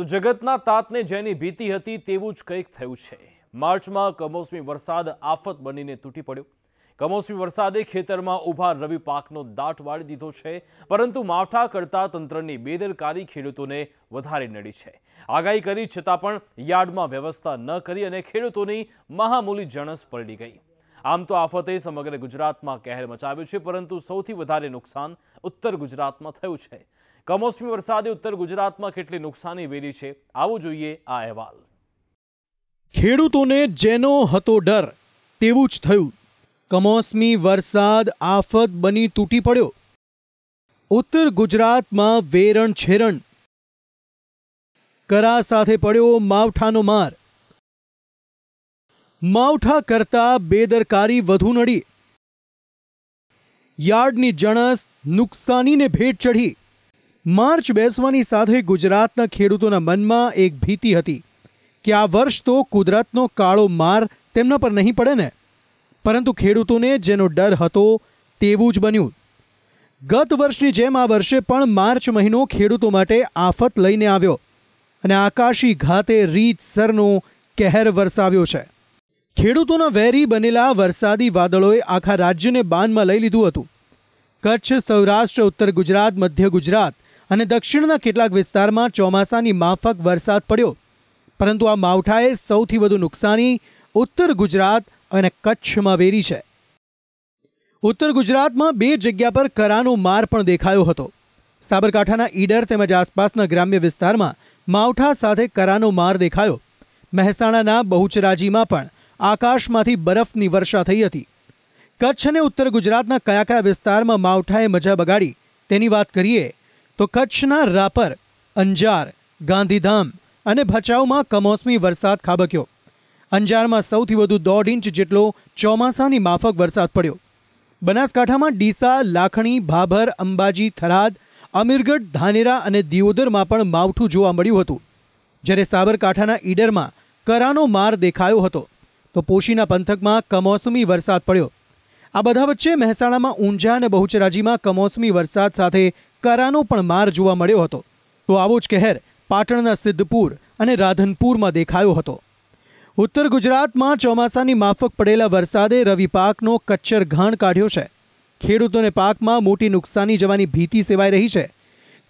તો જગતના તાતને જેની ભીતિ હતી તેવું જ કંઈક થયું છે માર્ચમાં કમોસમી વરસાદ આફત બનીને તૂટી પડ્યો કમોસમી વરસાદે ખેતરમાં ઊભા રવિ પાકનો દાટ વાળી દીધો છે પરંતુ માવઠા કરતા તંત્રની બેદરકારી ખેડૂતોને વધારે નડી છે આગાહી કરી છતાં પણ યાર્ડમાં વ્યવસ્થા ન કરી અને ખેડૂતોની મહામૂલી જણસ પલડી ગઈ આમ તો આફતે સમગ્ર ગુજરાતમાં કહેર મચાવ્યું છે પરંતુ સૌથી વધારે નુકસાન ઉત્તર ગુજરાતમાં થયું છે કમોસમી વરસાદે ઉત્તર ગુજરાતમાં કેટલી નુકસાની વેરી છે આવું જોઈએ આ અહેવાલ ખેડૂતોને જેનો હતો ડર તેવું જ થયું કમોસમી વરસાદ આફત બની તૂટી પડ્યો ઉત્તર ગુજરાતમાં વેરણ છેરણ કરા સાથે પડ્યો માવઠાનો માર માવઠા કરતા બેદરકારી વધુ નડી યાર્ડની જણસ નુકસાનીને ભેટ ચઢી માર્ચ બેસવાની સાથે ગુજરાતના ખેડૂતોના મનમાં એક ભીતિ હતી કે આ વર્ષ તો કુદરતનો કાળો માર તેમના પર નહીં પડે ને પરંતુ ખેડૂતોને જેનો ડર હતો તેવું જ બન્યું ગત વર્ષની જેમ આ વર્ષે પણ માર્ચ મહિનો ખેડૂતો માટે આફત લઈને આવ્યો અને આકાશી ઘાતે રીતસરનો કહેર વરસાવ્યો છે ખેડૂતોના વેરી બનેલા વરસાદી વાદળોએ આખા રાજ્યને બાનમાં લઈ લીધું હતું કચ્છ સૌરાષ્ટ્ર ઉત્તર ગુજરાત મધ્ય ગુજરાત અને દક્ષિણના કેટલાક વિસ્તારમાં ચોમાસાની માફક વરસાદ પડ્યો પરંતુ આ માવઠાએ સૌથી વધુ નુકસાની ઉત્તર ગુજરાત અને કચ્છમાં વેરી છે ઉત્તર ગુજરાતમાં બે જગ્યા પર કરાનો માર પણ દેખાયો હતો સાબરકાંઠાના ઈડર તેમજ આસપાસના ગ્રામ્ય વિસ્તારમાં માવઠા સાથે કરાનો માર દેખાયો મહેસાણાના બહુચરાજીમાં પણ આકાશમાંથી બરફની વર્ષા થઈ હતી કચ્છ અને ઉત્તર ગુજરાતના કયા કયા વિસ્તારમાં માવઠાએ મજા બગાડી તેની વાત કરીએ તો કચ્છના રાપર અંજાર ગાંધીધામ અને ભચાઉમાં કમોસમી વરસાદ ખાબક્યો અંજારમાં સૌથી વધુ દોઢ ઇંચ જેટલો ચોમાસાની માફક વરસાદ પડ્યો બનાસકાંઠામાં ડીસા લાખણી ભાભર અંબાજી થરાદ અમીરગઢ ધાનેરા અને દિયોદરમાં પણ માવઠું જોવા મળ્યું હતું જ્યારે સાબરકાંઠાના ઈડરમાં કરાનો માર દેખાયો હતો તો પોશીના પંથકમાં કમોસમી વરસાદ પડ્યો આ બધા વચ્ચે મહેસાણામાં ઊંઝા અને બહુચરાજીમાં કમોસમી વરસાદ સાથે કરાનો પણ માર જોવા મળ્યો હતો તો આવો જ કહેર પાટણના સિદ્ધપુર અને રાધનપુરમાં દેખાયો હતો ઉત્તર ગુજરાતમાં ચોમાસાની માફક પડેલા વરસાદે રવિ પાકનો કચ્છર ઘાણ કાઢ્યો છે ખેડૂતોને પાકમાં મોટી નુકસાની જવાની ભીતિ સેવાઈ રહી છે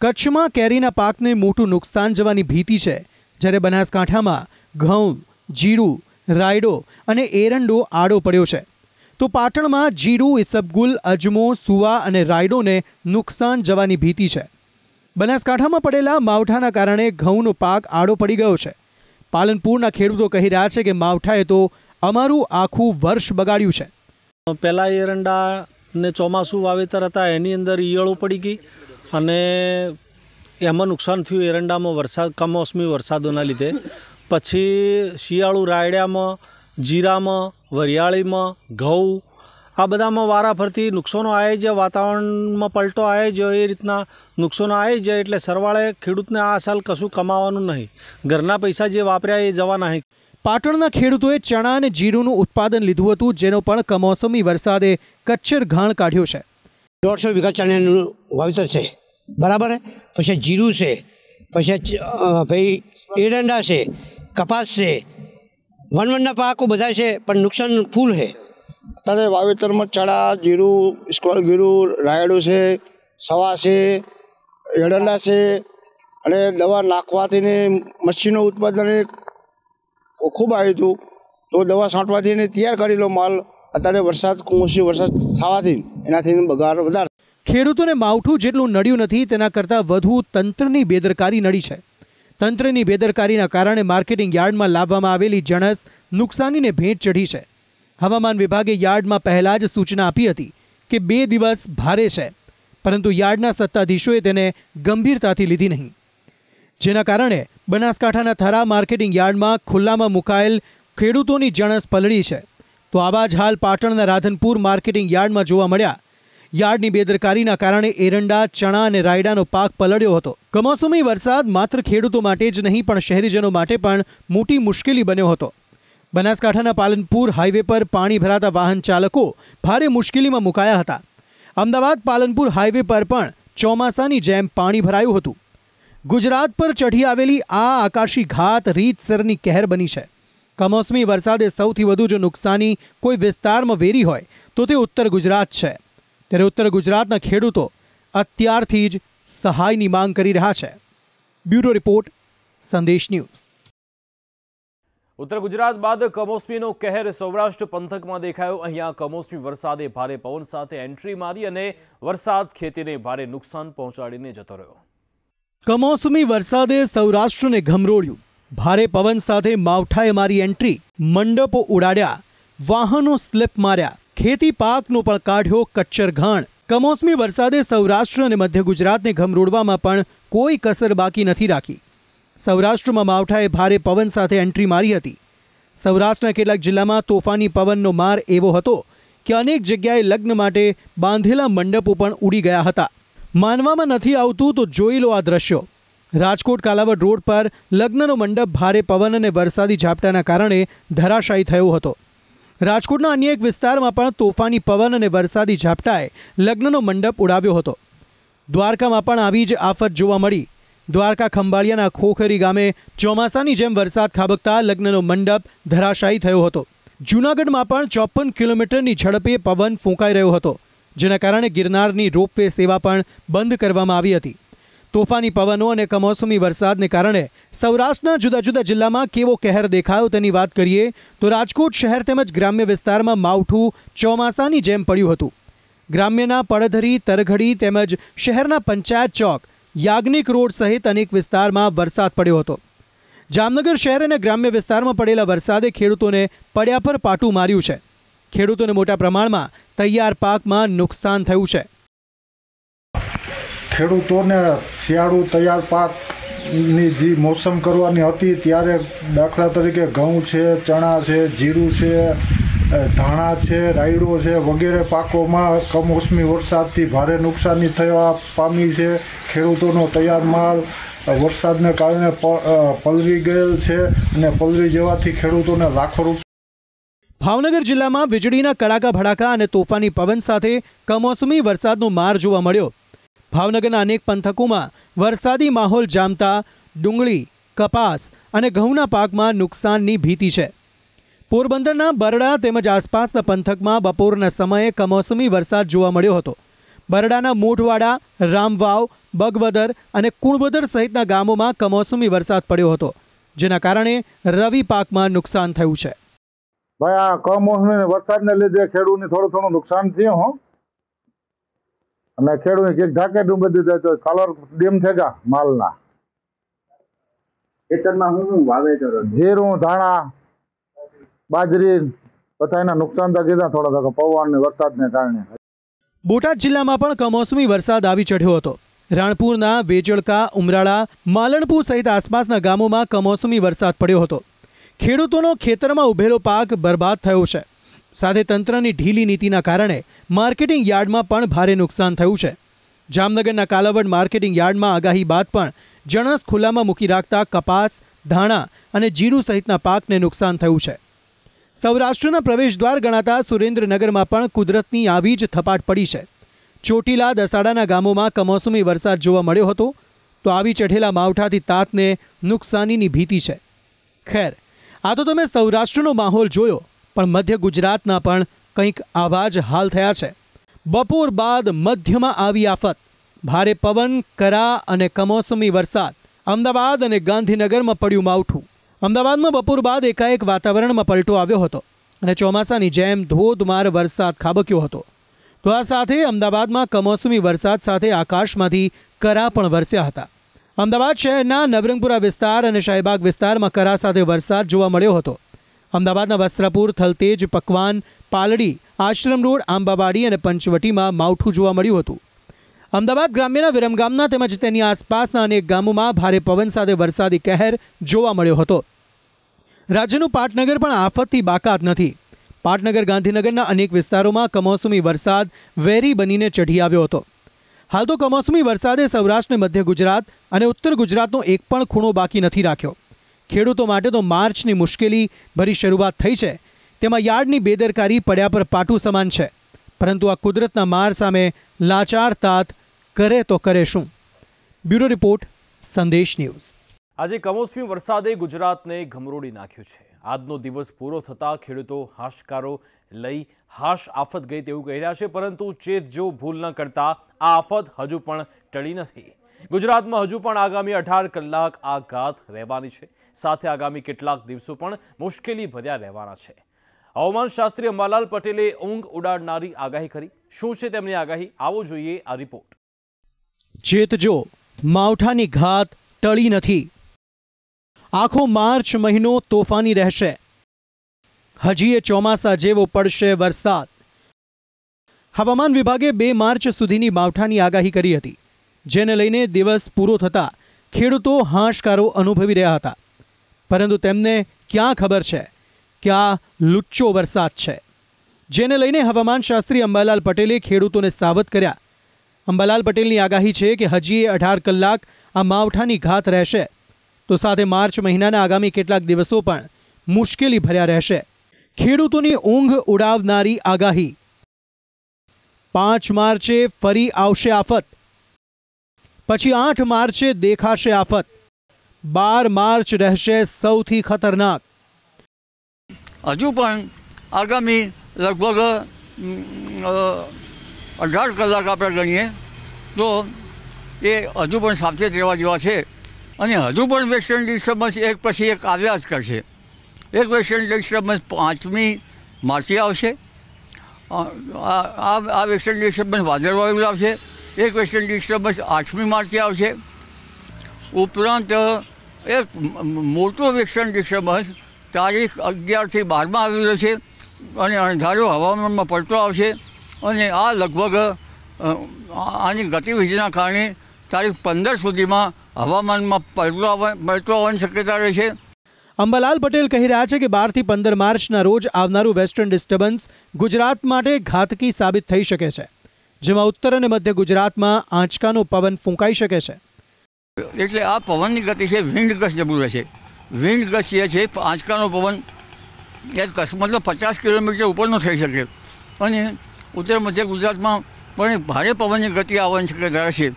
કચ્છમાં કેરીના પાકને મોટું નુકસાન જવાની ભીતિ છે જ્યારે બનાસકાંઠામાં ઘઉં જીરું રાયડો અને એરંડો આડો પડ્યો છે તો પાટણમાં જીરું ઇસબગુલ અજમો સુવા અને રાયડોને નુકસાન જવાની ભીતિ છે બનાસકાંઠામાં પડેલા માવઠાના કારણે ઘઉંનો પાક આડો પડી ગયો છે પાલનપુરના ખેડૂતો કહી રહ્યા છે કે માવઠાએ તો અમારું આખું વર્ષ બગાડ્યું છે પહેલાં એરંડા ને ચોમાસું વાવેતર હતા એની અંદર ઈયળો પડી ગઈ અને એમાં નુકસાન થયું એરંડામાં વરસાદ કમોસમી વરસાદોના લીધે પછી શિયાળું રાયડામાં જીરામાં વરિયાળીમાં ઘઉં આ બધામાં વારાફરતી નુકસાનો આવે છે વાતાવરણમાં પલટો આવે છે એ રીતના નુકસાનો આવે છે એટલે સરવાળે ખેડૂતને આ સાલ કશું કમાવાનું નહીં ઘરના પૈસા જે વાપર્યા એ જવા નહીં પાટણના ખેડૂતોએ ચણા અને જીરુંનું ઉત્પાદન લીધું હતું જેનો પણ કમોસમી વરસાદે કચ્છર ઘાણ કાઢ્યો છે દોઢસો વીઘા ચણાનું વાવેતર છે બરાબર પછી જીરું છે પછી ભાઈ એરંડા છે કપાસ છે વનવનના પાકો બધા છે પણ નુકસાન ફૂલ છે અત્યારે વાવેતરમાં ચડા જીરું સ્કોલ ગીરું રાયડું છે સવા છે એડંડા છે અને દવા નાખવાથી ને મચ્છીનું ઉત્પાદન ખૂબ આવ્યું હતું તો દવા છાંટવાથી એને તૈયાર કરેલો માલ અત્યારે વરસાદ કુંસી વરસાદ થવાથી એનાથી બગાડ વધારે ખેડૂતોને માવઠું જેટલું નડ્યું નથી તેના કરતાં વધુ તંત્રની બેદરકારી નડી છે તંત્રની બેદરકારીના કારણે માર્કેટિંગ યાર્ડમાં લાવવામાં આવેલી જણસ નુકસાનીને ભેટ ચઢી છે હવામાન વિભાગે યાર્ડમાં પહેલાં જ સૂચના આપી હતી કે બે દિવસ ભારે છે પરંતુ યાર્ડના સત્તાધીશોએ તેને ગંભીરતાથી લીધી નહીં જેના કારણે બનાસકાંઠાના થરા માર્કેટિંગ યાર્ડમાં ખુલ્લામાં મુકાયેલ ખેડૂતોની જણસ પલળી છે તો આવા જ હાલ પાટણના રાધનપુર માર્કેટિંગ યાર્ડમાં જોવા મળ્યા યાર્ડની બેદરકારીના કારણે એરંડા ચણા અને રાયડાનો પાક પલળ્યો હતો કમોસમી વરસાદ માત્ર ખેડૂતો માટે જ નહીં પણ શહેરીજનો માટે પણ મોટી મુશ્કેલી બન્યો હતો બનાસકાંઠાના પાલનપુર હાઈવે પર પાણી ભરાતા વાહન ચાલકો ભારે મુશ્કેલીમાં મુકાયા હતા અમદાવાદ પાલનપુર હાઈવે પર પણ ચોમાસાની જેમ પાણી ભરાયું હતું ગુજરાત પર ચઢી આવેલી આ આકાશી ઘાત રીતસરની કહેર બની છે કમોસમી વરસાદે સૌથી વધુ જો નુકસાની કોઈ વિસ્તારમાં વેરી હોય તો તે ઉત્તર ગુજરાત છે ત્યારે ઉત્તર ગુજરાતના ખેડૂતો અત્યારથી જ સહાયની માંગ કરી રહ્યા છે બ્યુરો રિપોર્ટ સંદેશ ન્યૂઝ ઉત્તર ગુજરાત બાદ કમોસમીનો કહેર સૌરાષ્ટ્ર પંથકમાં દેખાયો અહીંયા કમોસમી વરસાદે ભારે પવન સાથે એન્ટ્રી મારી અને વરસાદ ખેતીને ભારે નુકસાન પહોંચાડીને જતો રહ્યો કમોસમી વરસાદે સૌરાષ્ટ્રને ઘમરોળ્યું ભારે પવન સાથે માવઠાએ મારી એન્ટ્રી મંડપો ઉડાડ્યા વાહનો સ્લેપ માર્યા ખેતી પાકનો પણ કાઢ્યો કચ્છરઘાણ કમોસમી વરસાદે સૌરાષ્ટ્ર અને મધ્ય ગુજરાતને ઘમરોડવામાં પણ કોઈ કસર બાકી નથી રાખી સૌરાષ્ટ્રમાં માવઠાએ ભારે પવન સાથે એન્ટ્રી મારી હતી સૌરાષ્ટ્રના કેટલાક જિલ્લામાં તોફાની પવનનો માર એવો હતો કે અનેક જગ્યાએ લગ્ન માટે બાંધેલા મંડપો પણ ઉડી ગયા હતા માનવામાં નથી આવતું તો જોઈ લો આ દ્રશ્યો રાજકોટ કાલાવડ રોડ પર લગ્નનો મંડપ ભારે પવન અને વરસાદી ઝાપટાના કારણે ધરાશાયી થયો હતો રાજકોટના અન્ય એક વિસ્તારમાં પણ તોફાની પવન અને વરસાદી ઝાપટાએ લગ્નનો મંડપ ઉડાવ્યો હતો દ્વારકામાં પણ આવી જ આફત જોવા મળી દ્વારકા ખંભાળિયાના ખોખરી ગામે ચોમાસાની જેમ વરસાદ ખાબકતા લગ્નનો મંડપ ધરાશાયી થયો હતો જૂનાગઢમાં પણ ચોપન કિલોમીટરની ઝડપે પવન ફૂંકાઈ રહ્યો હતો જેના કારણે ગિરનારની રોપવે સેવા પણ બંધ કરવામાં આવી હતી તોફાની પવનો અને કમોસમી વરસાદને કારણે સૌરાષ્ટ્રના જુદા જુદા જિલ્લામાં કેવો કહેર દેખાયો તેની વાત કરીએ તો રાજકોટ શહેર તેમજ ગ્રામ્ય વિસ્તારમાં માવઠું ચોમાસાની જેમ પડ્યું હતું ગ્રામ્યના પડધરી તરઘડી તેમજ શહેરના પંચાયત ચોક યાજ્ઞિક રોડ સહિત અનેક વિસ્તારમાં વરસાદ પડ્યો હતો જામનગર શહેર અને ગ્રામ્ય વિસ્તારમાં પડેલા વરસાદે ખેડૂતોને પડ્યા પર પાટું માર્યું છે ખેડૂતોને મોટા પ્રમાણમાં તૈયાર પાકમાં નુકસાન થયું છે ખેડૂતોને શિયાળુ તૈયાર પાકની જે મોસમ કરવાની હતી ત્યારે દાખલા તરીકે ઘઉં છે ચણા છે જીરું છે ધાણા છે રાયડો છે વગેરે પાકોમાં કમોસમી વરસાદથી ભારે નુકસાની થવા પામી છે ખેડૂતોનો તૈયાર માલ વરસાદને કારણે પલરી ગયેલ છે અને પલરી જવાથી ખેડૂતોને લાખો રૂપિયા ભાવનગર જિલ્લામાં વીજળીના કડાકા ભડાકા અને તોફાની પવન સાથે કમોસમી વરસાદનો માર જોવા મળ્યો ભાવનગરના અનેક પંથકોમાં વરસાદી માહોલ જામતા ડુંગળી કપાસ અને ઘઉંના પાકમાં નુકસાનની ભીતિ છે પોરબંદરના બરડા તેમજ આસપાસના પંથકમાં બપોરના સમયે કમોસમી વરસાદ જોવા મળ્યો હતો બરડાના મોઢવાડા રામવાવ બગવદર અને કુણબદર સહિતના ગામોમાં કમોસમી વરસાદ પડ્યો હતો જેના કારણે રવિ પાકમાં નુકસાન થયું છે ભાઈ આ કમોસમી વરસાદને લીધે ખેડૂતને થોડું થોડું નુકસાન થયું હો અને ખેડૂત એક ધાકે ડૂબી દીધો તો કલર ડીમ થઈ ગયા માલના ખેતરમાં હું શું વાવેતર જીરું ધાણા બાજરી બધા એના નુકસાન તો કીધા થોડા થોડા પવન ને વરસાદને કારણે બોટાદ જિલ્લામાં પણ કમોસમી વરસાદ આવી ચઢ્યો હતો રાણપુરના વેજળકા ઉમરાળા માલણપુર સહિત આસપાસના ગામોમાં કમોસમી વરસાદ પડ્યો હતો ખેડૂતોનો ખેતરમાં ઉભેલો પાક બરબાદ થયો છે સાથે તંત્રની ઢીલી નીતિના કારણે માર્કેટિંગ યાર્ડમાં પણ ભારે નુકસાન થયું છે જામનગરના કાલાવડ માર્કેટિંગ યાર્ડમાં આગાહી બાદ પણ જણસ ખુલ્લામાં મૂકી રાખતા કપાસ ધાણા અને જીરું સહિતના પાકને નુકસાન થયું છે સૌરાષ્ટ્રના પ્રવેશદ્વાર ગણાતા સુરેન્દ્રનગરમાં પણ કુદરતની આવી જ થપાટ પડી છે ચોટીલા દસાડાના ગામોમાં કમોસમી વરસાદ જોવા મળ્યો હતો તો આવી ચઢેલા માવઠાથી તાતને નુકસાનીની ભીતિ છે ખેર આ તો તમે સૌરાષ્ટ્રનો માહોલ જોયો પણ મધ્ય ગુજરાતના પણ કંઈક આવા જ હાલ થયા છે બપોર બાદ મધ્યમાં આવી આફત ભારે પવન કરા અને કમોસમી વરસાદ અમદાવાદ અને ગાંધીનગરમાં પડ્યું માવઠું અમદાવાદમાં બપોર બાદ એકાએક વાતાવરણમાં પલટો આવ્યો હતો અને ચોમાસાની જેમ ધોધમાર વરસાદ ખાબક્યો હતો તો આ સાથે અમદાવાદમાં કમોસમી વરસાદ સાથે આકાશમાંથી કરા પણ વરસ્યા હતા અમદાવાદ શહેરના નવરંગપુરા વિસ્તાર અને શાહીબાગ વિસ્તારમાં કરા સાથે વરસાદ જોવા મળ્યો હતો અમદાવાદના વસ્ત્રાપુર થલતેજ પકવાન પાલડી આશ્રમ રોડ આંબાવાડી અને પંચવટીમાં માવઠું જોવા મળ્યું હતું અમદાવાદ ગ્રામ્યના વિરમગામના તેમજ તેની આસપાસના અનેક ગામોમાં ભારે પવન સાથે વરસાદી કહેર જોવા મળ્યો હતો રાજ્યનું પાટનગર પણ આફતથી બાકાત નથી પાટનગર ગાંધીનગરના અનેક વિસ્તારોમાં કમોસમી વરસાદ વેરી બનીને ચઢી આવ્યો હતો હાલ તો કમોસમી વરસાદે સૌરાષ્ટ્રને મધ્ય ગુજરાત અને ઉત્તર ગુજરાતનો એક પણ ખૂણો બાકી નથી રાખ્યો ખેડૂતો માટે તો માર્ચની મુશ્કેલી ભરી શરૂઆત થઈ છે તેમાં યાર્ડની બેદરકારી પડ્યા પર પાટું સમાન છે પરંતુ આ કુદરતના માર સામે લાચાર તાત કરે તો કરે શું બ્યુરો રિપોર્ટ સંદેશ ન્યૂઝ આજે કમોસમી વરસાદે ગુજરાતને ઘમરોડી નાખ્યું છે આજનો દિવસ પૂરો થતાં ખેડૂતો હાશકારો લઈ હાશ આફત ગઈ તેવું કહી રહ્યા છે પરંતુ ચેત જો ભૂલ ન કરતા આ આફત હજુ પણ ટળી નથી ગુજરાતમાં હજુ પણ આગામી અઢાર કલાક આ ઘાત રહેવાની છે સાથે આગામી કેટલાક દિવસો પણ મુશ્કેલી ભર્યા રહેવાના છે હવામાન શાસ્ત્રી અંબાલાલ પટેલે ઊંઘ ઉડાડનારી આગાહી કરી શું છે તેમની આગાહી આવો જોઈએ આ રિપોર્ટ ચેતજો માવઠાની ઘાત ટળી નથી આખો માર્ચ મહિનો તોફાની રહેશે હજી એ ચોમાસા જેવો પડશે વરસાદ હવામાન વિભાગે બે માર્ચ સુધીની માવઠાની આગાહી કરી હતી જેને લઈને દિવસ પૂરો થતાં ખેડૂતો હાશકારો અનુભવી રહ્યા હતા પરંતુ તેમને ક્યાં ખબર છે કે આ લુચ્ચો વરસાદ છે જેને લઈને હવામાનશાસ્ત્રી અંબાલાલ પટેલે ખેડૂતોને સાવત કર્યા અંબાલાલ પટેલની આગાહી છે કે હજી એ અઢાર કલાક આ માવઠાની ઘાત રહેશે તો સાથે માર્ચ મહિનાના આગામી કેટલાક દિવસો પણ મુશ્કેલી ભર્યા રહેશે ખેડૂતોની ઊંઘ ઉડાવનારી આગાહી પાંચ માર્ચે ફરી આવશે આફત પછી આઠ માર્ચે દેખાશે આફત બાર માર્ચ રહેશે સૌથી ખતરનાક હજુ પણ આગામી લગભગ અઢાર કલાક આપણે ગણીએ તો એ હજુ પણ સાવચેત રહેવા જેવા છે અને હજુ પણ વેસ્ટ ડિસ્ટર્બન્સ એક પછી એક આવ્યા જ કરશે એક વેસ્ટર્ન ડિસ્ટર્બન્સ પાંચમી માર્ચે આવશે આ વેસ્ટર્ન ડિસ્ટર્બન્સ વાદળવાયુ આવશે એક વેસ્ટર્ન ડિસ્ટર્બન્સ આઠમી માર્ચે આવશે ઉપરાંત એક મોટો વેસ્ટર્ન ડિસ્ટર્બન્સ તારીખ અગિયારથી બારમાં આવી રહ્યો છે અને અણધારો હવામાનમાં પડતો આવશે અને આ લગભગ આની ગતિવિધિના કારણે તારીખ પંદર સુધીમાં હવામાનમાં પલટો પલટો આવવાની શક્યતા રહે છે અંબાલાલ પટેલ કહી રહ્યા છે કે બારથી પંદર માર્ચના રોજ આવનારું વેસ્ટર્ન ડિસ્ટર્બન્સ ગુજરાત માટે ઘાતકી સાબિત થઈ શકે છે જેમાં ઉત્તર અને મધ્ય ગુજરાતમાં આંચકાનો પવન ફૂંકાઈ શકે છે એટલે આ પવનની ગતિ છે વિન્ડ ગસ જેવું રહેશે વિન્ડ ગસ જે છે આંચકાનો પવન એ મતલબ પચાસ કિલોમીટર ઉપરનો થઈ શકે અને ઉત્તર મધ્ય ગુજરાતમાં પણ ભારે પવનની ગતિ આવવાની શક્યતા છે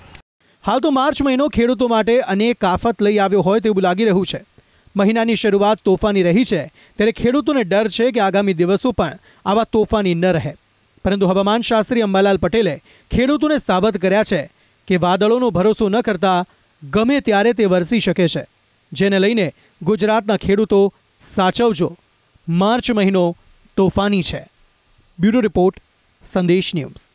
હાલ તો માર્ચ મહિનો ખેડૂતો માટે અનેક આફત લઈ આવ્યો હોય તેવું લાગી રહ્યું છે મહિનાની શરૂઆત તોફાની રહી છે ત્યારે ખેડૂતોને ડર છે કે આગામી દિવસો પણ આવા તોફાની ન રહે પરંતુ હવામાન શાસ્ત્રી અંબાલાલ પટેલે ખેડૂતોને સાબત કર્યા છે કે વાદળોનો ભરોસો ન કરતા ગમે ત્યારે તે વરસી શકે છે જેને લઈને ગુજરાતના ખેડૂતો સાચવજો માર્ચ મહિનો તોફાની છે બ્યુરો રિપોર્ટ સંદેશ ન્યૂઝ